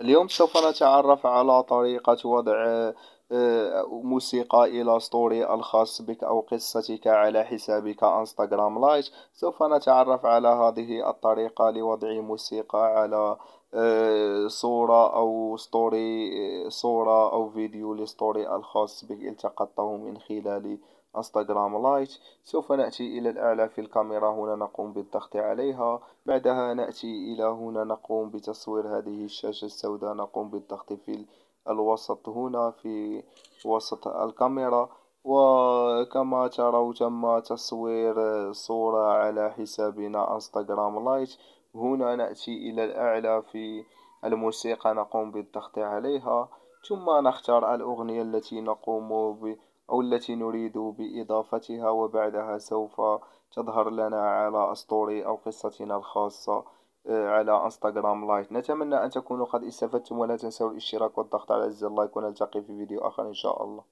اليوم سوف نتعرف على طريقة وضع آه، موسيقى إلى ستوري الخاص بك أو قصتك على حسابك انستغرام لايت سوف نتعرف على هذه الطريقة لوضع موسيقى على آه، صورة أو ستوري آه، صورة أو فيديو لستوري الخاص بك التقطته من خلال انستغرام لايت سوف نأتي إلى الأعلى في الكاميرا هنا نقوم بالضغط عليها بعدها نأتي إلى هنا نقوم بتصوير هذه الشاشة السوداء نقوم بالضغط في الوسط هنا في وسط الكاميرا وكما تروا تم تصوير صورة على حسابنا انستغرام لايت هنا نأتي إلى الأعلى في الموسيقى نقوم بالضغط عليها ثم نختار الأغنية التي نقوم أو التي نريد بإضافتها وبعدها سوف تظهر لنا على أسطوري أو قصتنا الخاصة آه، على انستغرام لايف نتمنى أن تكونوا قد استفدتم ولا تنسوا الاشتراك والضغط على زر اللايك ونلتقي في فيديو آخر إن شاء الله